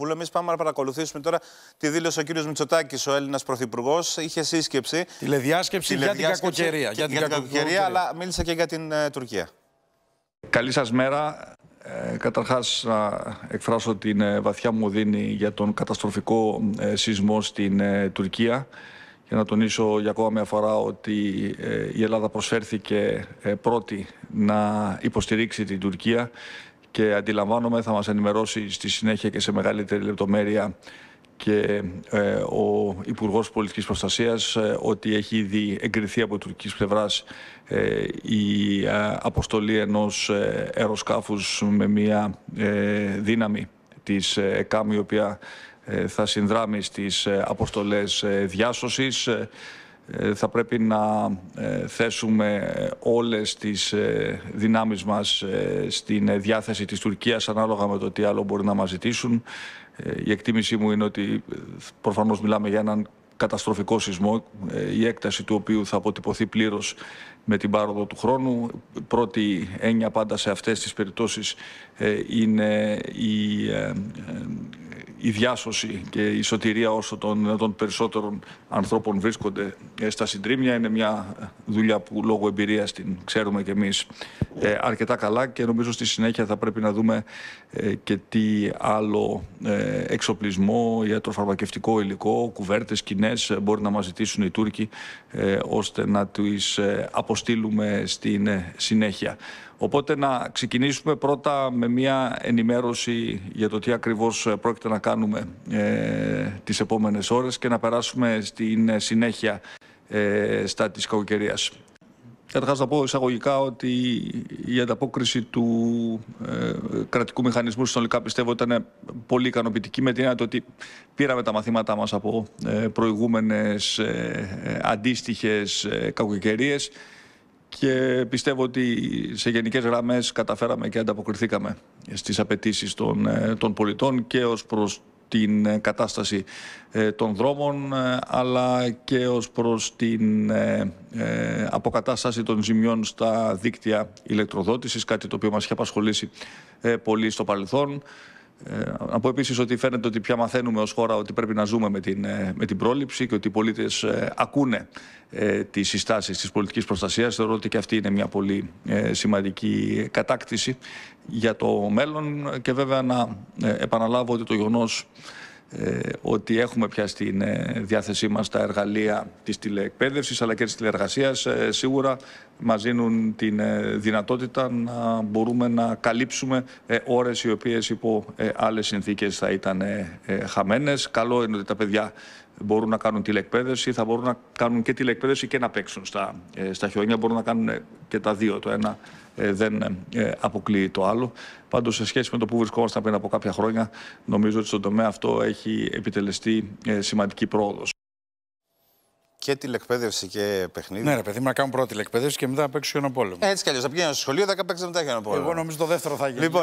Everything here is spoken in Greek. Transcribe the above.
που Εμείς πάμε να παρακολουθήσουμε τώρα τη δήλωση ο κύριος Μητσοτάκης, ο Έλληνας Πρωθυπουργός. Είχε σύσκεψη. Τηλεδιάσκεψη, για την κακοκαιρία. Για την, κακοκαιρία, αλλά μίλησε και για την ε, Τουρκία. Καλή σας μέρα. Ε, καταρχάς να εκφράσω την ε, βαθιά μου δίνη για τον καταστροφικό ε, σεισμό στην Τουρκία για να τονίσω για ακόμα μια φορά ότι ε, η Ελλάδα προσφέρθηκε ε, πρώτη να υποστηρίξει την Τουρκία και αντιλαμβάνομαι θα μας ενημερώσει στη συνέχεια και σε μεγαλύτερη λεπτομέρεια και ε, ο Υπουργός Πολιτικής Προστασίας ότι έχει ήδη εγκριθεί από τουρκικής πλευράς η αποστολή ενός αεροσκάφους με μια δύναμη της ΕΚΑΜ η οποία ε, θα συνδράμει στις ε, αποστολές ε, διάσωσης. Θα πρέπει να θέσουμε όλες τις δυνάμεις μας στην διάθεση της Τουρκίας ανάλογα με το τι άλλο μπορεί να μας ζητήσουν. Η εκτίμησή μου είναι ότι προφανώς μιλάμε για έναν καταστροφικό σεισμό, η έκταση του οποίου θα αποτυπωθεί πλήρως με την πάροδο του χρόνου. Πρώτη έννοια πάντα σε αυτές τις περιπτώσεις είναι η η διάσωση και η σωτηρία όσο των, περισσότερων ανθρώπων βρίσκονται ε, στα συντρίμια. Είναι μια δουλειά που λόγω εμπειρίας την ξέρουμε και εμείς ε, αρκετά καλά και νομίζω στη συνέχεια θα πρέπει να δούμε ε, και τι άλλο εξοπλισμό, ιατροφαρμακευτικό υλικό, κουβέρτες, σκηνές μπορεί να μας ζητήσουν οι Τούρκοι ώστε να τους αποστείλουμε στην συνέχεια. Οπότε να ξεκινήσουμε πρώτα με μια ενημέρωση για το τι ακριβώς πρόκειται να κάνουμε ε, τις επόμενες ώρες και να περάσουμε στην συνέχεια ε, στα της κακοκαιρίας. Καταρχάς θα πω εισαγωγικά ότι η ανταπόκριση του ε, κρατικού μηχανισμού συνολικά πιστεύω ήταν πολύ ικανοποιητική με την έννοια ότι πήραμε τα μαθήματά μας από ε, προηγούμενες ε, ε αντίστοιχες ε, και πιστεύω ότι σε γενικές γραμμές καταφέραμε και ανταποκριθήκαμε στις απαιτήσεις των, ε, των πολιτών και ως προς την ε, κατάσταση ε, των δρόμων αλλά και ως προς την αποκατάσταση των ζημιών στα δίκτυα ηλεκτροδότησης, κάτι το οποίο μας έχει απασχολήσει πολύ στο παρελθόν. Ε, να πω επίσης ότι φαίνεται ότι πια μαθαίνουμε ως χώρα ότι πρέπει να ζούμε με την, ε, με την πρόληψη και ότι οι πολίτες ε, ακούνε τις συστάσεις της πολιτικής προστασίας. Θεωρώ ότι και αυτή είναι μια πολύ σημαντική κατάκτηση για το μέλλον. Και βέβαια να επαναλάβω ότι το γεγονός ε, ότι έχουμε πια στην ε, διάθεσή μας τα εργαλεία της τηλεεκπαίδευσης αλλά και της τηλεεργασίας ε, σίγουρα μας δίνουν την δυνατότητα να μπορούμε να καλύψουμε ώρες οι οποίες υπό άλλες συνθήκες θα ήταν χαμένες. Καλό είναι ότι τα παιδιά μπορούν να κάνουν τηλεκπαίδευση, θα μπορούν να κάνουν και τηλεκπαίδευση και να παίξουν στα, ε, στα χιόνια. Μπορούν να κάνουν ε, και τα δύο. Το ένα ε, δεν αποκλείει το άλλο. Πάντως, σε σχέση με το που βρισκόμασταν πριν από κάποια χρόνια, νομίζω ότι στον τομέα αυτό έχει επιτελεστεί σημαντική πρόοδος. Και τηλεκπαίδευση και παιχνίδι. Ναι, ρε παιδί, να κάνουν πρώτη τηλεκπαίδευση και μετά να παίξουν ένα πόλεμο. Έτσι κι αλλιώς. Θα πηγαίνουν στο σχολείο, θα παίξουν μετά ένα πόλεμο. Εγώ νομίζω το δεύτερο θα γίνει. Λοιπόν,